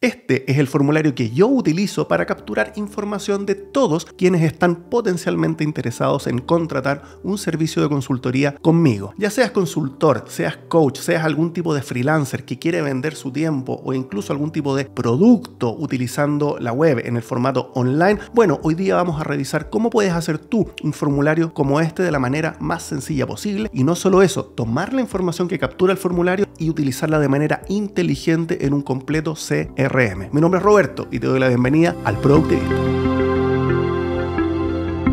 Este es el formulario que yo utilizo para capturar información de todos quienes están potencialmente interesados en contratar un servicio de consultoría conmigo. Ya seas consultor, seas coach, seas algún tipo de freelancer que quiere vender su tiempo o incluso algún tipo de producto utilizando la web en el formato online, bueno, hoy día vamos a revisar cómo puedes hacer tú un formulario como este de la manera más sencilla posible y no solo eso, tomar la información que captura el formulario y utilizarla de manera inteligente en un completo CRM. Mi nombre es Roberto y te doy la bienvenida al Productivista.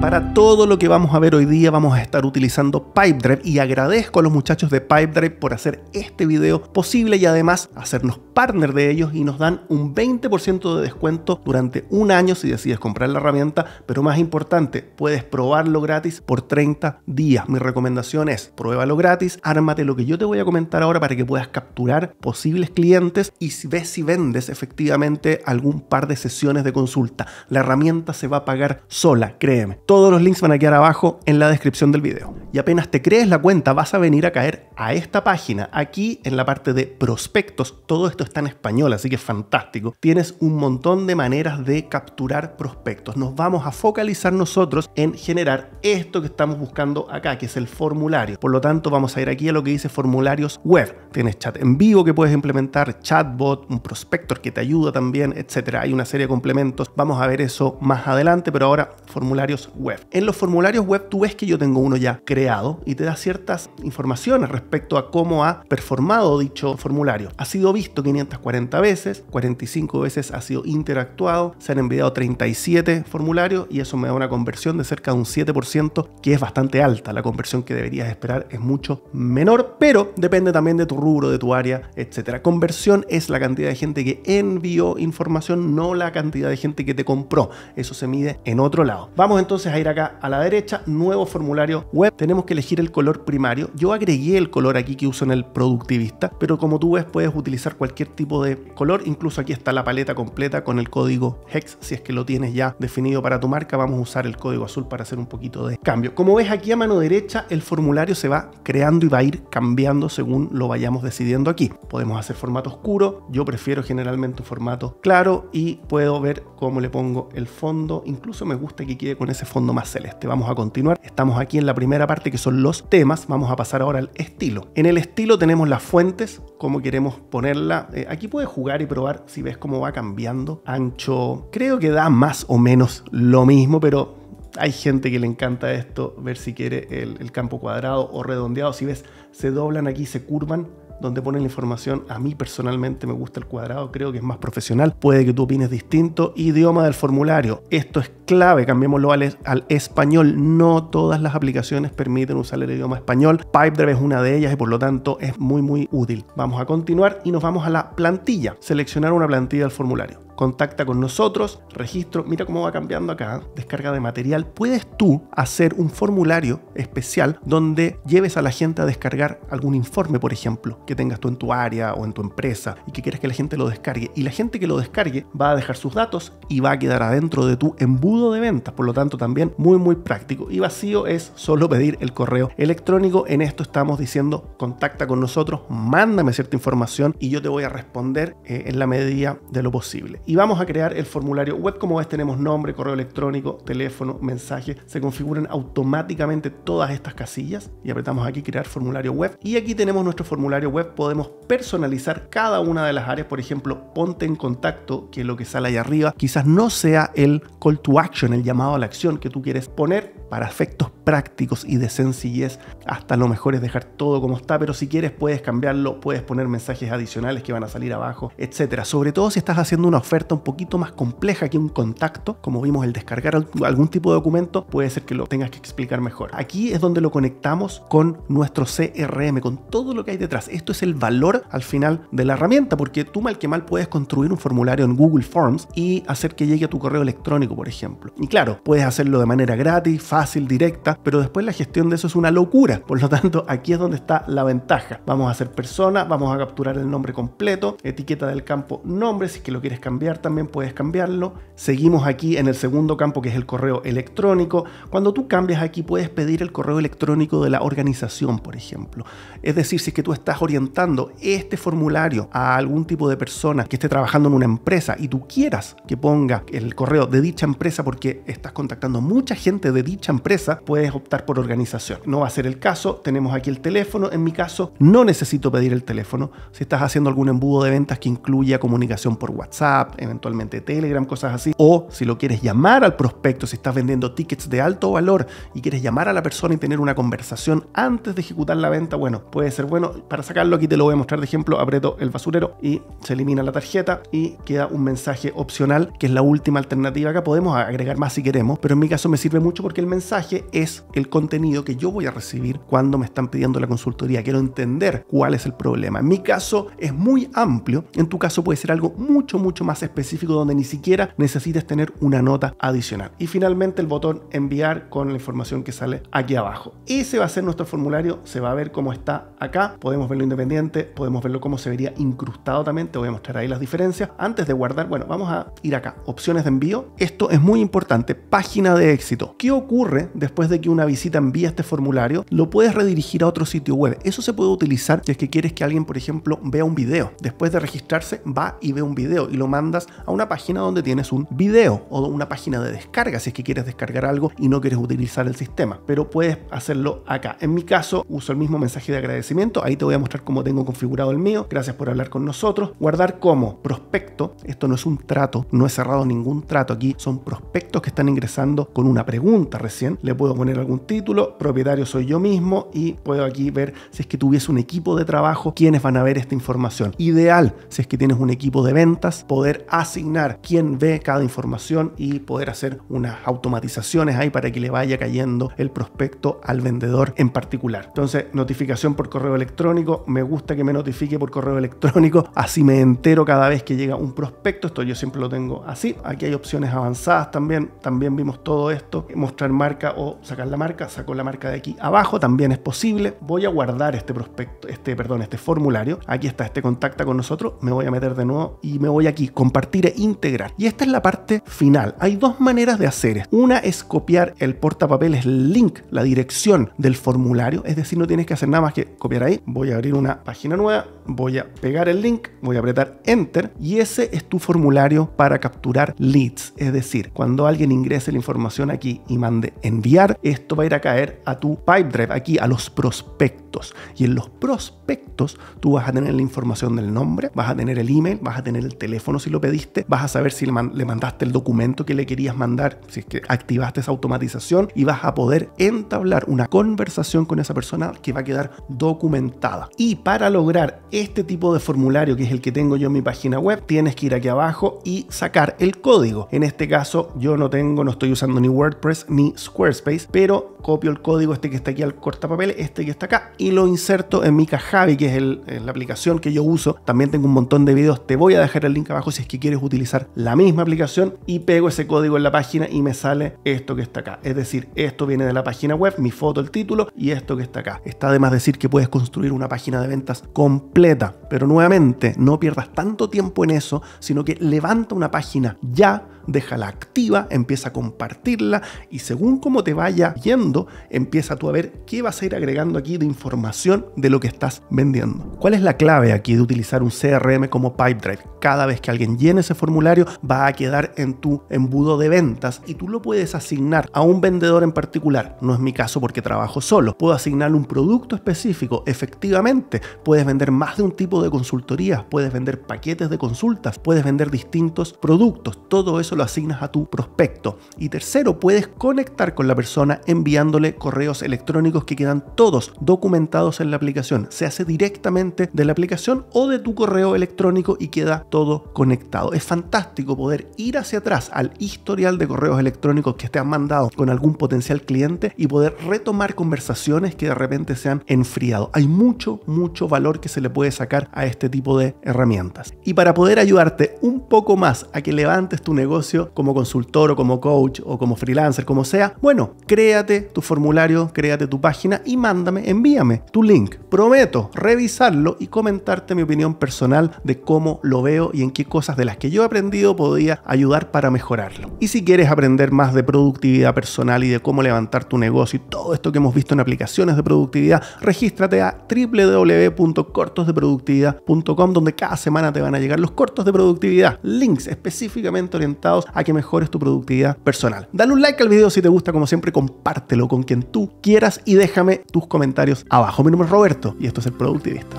Para todo lo que vamos a ver hoy día vamos a estar utilizando Pipedrive y agradezco a los muchachos de Pipedrive por hacer este video posible y además hacernos partner de ellos y nos dan un 20% de descuento durante un año si decides comprar la herramienta, pero más importante, puedes probarlo gratis por 30 días. Mi recomendación es, pruébalo gratis, ármate lo que yo te voy a comentar ahora para que puedas capturar posibles clientes y ves si vendes efectivamente algún par de sesiones de consulta. La herramienta se va a pagar sola, créeme todos los links van a quedar abajo en la descripción del video. Y apenas te crees la cuenta vas a venir a caer a esta página. Aquí en la parte de prospectos, todo esto está en español, así que es fantástico. Tienes un montón de maneras de capturar prospectos. Nos vamos a focalizar nosotros en generar esto que estamos buscando acá, que es el formulario. Por lo tanto, vamos a ir aquí a lo que dice formularios web. Tienes chat en vivo que puedes implementar, chatbot, un prospector que te ayuda también, etcétera. Hay una serie de complementos. Vamos a ver eso más adelante, pero ahora formularios en los formularios web tú ves que yo tengo uno ya creado y te da ciertas informaciones respecto a cómo ha performado dicho formulario. Ha sido visto 540 veces, 45 veces ha sido interactuado, se han enviado 37 formularios y eso me da una conversión de cerca de un 7% que es bastante alta. La conversión que deberías esperar es mucho menor, pero depende también de tu rubro, de tu área, etcétera. Conversión es la cantidad de gente que envió información, no la cantidad de gente que te compró. Eso se mide en otro lado. Vamos entonces a ir acá a la derecha, nuevo formulario web, tenemos que elegir el color primario. Yo agregué el color aquí que uso en el productivista, pero como tú ves puedes utilizar cualquier tipo de color, incluso aquí está la paleta completa con el código HEX, si es que lo tienes ya definido para tu marca, vamos a usar el código azul para hacer un poquito de cambio. Como ves aquí a mano derecha, el formulario se va creando y va a ir cambiando según lo vayamos decidiendo aquí. Podemos hacer formato oscuro, yo prefiero generalmente un formato claro y puedo ver cómo le pongo el fondo, incluso me gusta que quede con ese fondo más celeste. Vamos a continuar. Estamos aquí en la primera parte que son los temas. Vamos a pasar ahora al estilo. En el estilo tenemos las fuentes, cómo queremos ponerla. Eh, aquí puedes jugar y probar si ves cómo va cambiando. Ancho, creo que da más o menos lo mismo, pero hay gente que le encanta esto, ver si quiere el campo cuadrado o redondeado. Si ves, se doblan aquí, se curvan donde ponen la información. A mí personalmente me gusta el cuadrado, creo que es más profesional. Puede que tú opines distinto. Idioma del formulario. Esto es clave, cambiémoslo al, al español. No todas las aplicaciones permiten usar el idioma español. Pipedrive es una de ellas y por lo tanto es muy muy útil. Vamos a continuar y nos vamos a la plantilla. Seleccionar una plantilla del formulario contacta con nosotros, registro, mira cómo va cambiando acá, descarga de material, puedes tú hacer un formulario especial donde lleves a la gente a descargar algún informe, por ejemplo, que tengas tú en tu área o en tu empresa y que quieres que la gente lo descargue. Y la gente que lo descargue va a dejar sus datos y va a quedar adentro de tu embudo de ventas, por lo tanto también muy muy práctico. Y vacío es solo pedir el correo electrónico, en esto estamos diciendo contacta con nosotros, mándame cierta información y yo te voy a responder eh, en la medida de lo posible y vamos a crear el formulario web. Como ves, tenemos nombre, correo electrónico, teléfono, mensaje. Se configuran automáticamente todas estas casillas y apretamos aquí crear formulario web. Y aquí tenemos nuestro formulario web. Podemos personalizar cada una de las áreas. Por ejemplo, ponte en contacto, que es lo que sale ahí arriba. Quizás no sea el call to action, el llamado a la acción que tú quieres poner para efectos prácticos y de sencillez. Hasta lo mejor es dejar todo como está, pero si quieres puedes cambiarlo, puedes poner mensajes adicionales que van a salir abajo, etcétera. Sobre todo si estás haciendo una oferta un poquito más compleja que un contacto, como vimos el descargar algún tipo de documento, puede ser que lo tengas que explicar mejor. Aquí es donde lo conectamos con nuestro CRM, con todo lo que hay detrás. Esto es el valor al final de la herramienta, porque tú mal que mal puedes construir un formulario en Google Forms y hacer que llegue a tu correo electrónico, por ejemplo. Y claro, puedes hacerlo de manera gratis, fácil, directa, pero después la gestión de eso es una locura. Por lo tanto, aquí es donde está la ventaja. Vamos a hacer persona, vamos a capturar el nombre completo, etiqueta del campo nombre, si es que lo quieres cambiar también puedes cambiarlo. Seguimos aquí en el segundo campo que es el correo electrónico. Cuando tú cambias aquí puedes pedir el correo electrónico de la organización, por ejemplo. Es decir, si es que tú estás orientando este formulario a algún tipo de persona que esté trabajando en una empresa y tú quieras que ponga el correo de dicha empresa porque estás contactando mucha gente de dicha empresa, puedes optar por organización. No va a ser el caso, tenemos aquí el teléfono. En mi caso, no necesito pedir el teléfono. Si estás haciendo algún embudo de ventas que incluya comunicación por WhatsApp, eventualmente Telegram, cosas así. O si lo quieres llamar al prospecto, si estás vendiendo tickets de alto valor y quieres llamar a la persona y tener una conversación antes de ejecutar la venta, bueno, puede ser bueno. Para sacarlo aquí te lo voy a mostrar de ejemplo, aprieto el basurero y se elimina la tarjeta y queda un mensaje opcional, que es la última alternativa que podemos agregar más si queremos, pero en mi caso me sirve mucho porque el mensaje es el contenido que yo voy a recibir cuando me están pidiendo la consultoría. Quiero entender cuál es el problema. En mi caso es muy amplio, en tu caso puede ser algo mucho, mucho más específico donde ni siquiera necesites tener una nota adicional. Y finalmente el botón enviar con la información que sale aquí abajo. Ese va a ser nuestro formulario, se va a ver cómo está acá, podemos verlo independiente, podemos verlo cómo se vería incrustado también, te voy a mostrar ahí las diferencias. Antes de guardar, bueno, vamos a ir acá, opciones de envío. Esto es muy importante, página de éxito. ¿Qué ocurre después de que una visita envía este formulario? Lo puedes redirigir a otro sitio web. Eso se puede utilizar si es que quieres que alguien, por ejemplo, vea un video. Después de registrarse, va y ve un video y lo manda a una página donde tienes un video o una página de descarga si es que quieres descargar algo y no quieres utilizar el sistema, pero puedes hacerlo acá. En mi caso uso el mismo mensaje de agradecimiento, ahí te voy a mostrar cómo tengo configurado el mío, gracias por hablar con nosotros, guardar como prospecto, esto no es un trato, no he cerrado ningún trato aquí, son prospectos que están ingresando con una pregunta recién, le puedo poner algún título, propietario soy yo mismo y puedo aquí ver si es que tuviese un equipo de trabajo, quiénes van a ver esta información. Ideal si es que tienes un equipo de ventas, poder asignar quién ve cada información y poder hacer unas automatizaciones ahí para que le vaya cayendo el prospecto al vendedor en particular. Entonces, notificación por correo electrónico, me gusta que me notifique por correo electrónico, así me entero cada vez que llega un prospecto, esto yo siempre lo tengo así, aquí hay opciones avanzadas también, también vimos todo esto, mostrar marca o sacar la marca, saco la marca de aquí abajo, también es posible, voy a guardar este prospecto, este, perdón, este formulario, aquí está, este contacto con nosotros, me voy a meter de nuevo y me voy aquí, compartir e integrar. Y esta es la parte final. Hay dos maneras de hacer Una es copiar el portapapeles link, la dirección del formulario, es decir, no tienes que hacer nada más que copiar ahí. Voy a abrir una página nueva, voy a pegar el link, voy a apretar enter y ese es tu formulario para capturar leads, es decir, cuando alguien ingrese la información aquí y mande enviar, esto va a ir a caer a tu Pipedrive, aquí a los prospectos. Y en los prospectos tú vas a tener la información del nombre, vas a tener el email, vas a tener el teléfono si lo pediste, vas a saber si le, mandaste el documento que le querías mandar, si es que activaste esa automatización y vas a poder entablar una conversación con esa persona que va a quedar documentada. Y para lograr este tipo de formulario, que es el que tengo yo en mi página web, tienes que ir aquí abajo y sacar el código. En este caso yo no tengo, no estoy usando ni WordPress ni Squarespace, pero copio el código este que está aquí al cortapapel, este que está acá, y lo inserto en mi Kajabi, que es la aplicación que yo uso. También tengo un montón de videos, te voy a dejar el link abajo si es que quieres utilizar la misma aplicación y pego ese código en la página y me sale esto que está acá. Es decir, esto viene de la página web, mi foto, el título y esto que está acá. Está además decir que puedes construir una página de ventas completa, pero nuevamente no pierdas tanto tiempo en eso, sino que levanta una página ya déjala activa, empieza a compartirla y según cómo te vaya yendo, empieza tú a ver qué vas a ir agregando aquí de información de lo que estás vendiendo. ¿Cuál es la clave aquí de utilizar un CRM como Pipedrive? Cada vez que alguien llene ese formulario va a quedar en tu embudo de ventas y tú lo puedes asignar a un vendedor en particular. No es mi caso porque trabajo solo. Puedo asignar un producto específico. Efectivamente, puedes vender más de un tipo de consultorías, puedes vender paquetes de consultas, puedes vender distintos productos. Todo eso asignas a tu prospecto. Y tercero, puedes conectar con la persona enviándole correos electrónicos que quedan todos documentados en la aplicación. Se hace directamente de la aplicación o de tu correo electrónico y queda todo conectado. Es fantástico poder ir hacia atrás al historial de correos electrónicos que te han mandado con algún potencial cliente y poder retomar conversaciones que de repente se han enfriado. Hay mucho, mucho valor que se le puede sacar a este tipo de herramientas. Y para poder ayudarte un poco más a que levantes tu negocio, como consultor o como coach o como freelancer, como sea, bueno, créate tu formulario, créate tu página y mándame, envíame tu link. Prometo revisarlo y comentarte mi opinión personal de cómo lo veo y en qué cosas de las que yo he aprendido podía ayudar para mejorarlo. Y si quieres aprender más de productividad personal y de cómo levantar tu negocio y todo esto que hemos visto en aplicaciones de productividad, regístrate a www.cortosdeproductividad.com donde cada semana te van a llegar los cortos de productividad, links específicamente orientados a que mejores tu productividad personal. Dale un like al video si te gusta, como siempre, compártelo con quien tú quieras y déjame tus comentarios abajo. Mi nombre es Roberto y esto es El Productivista.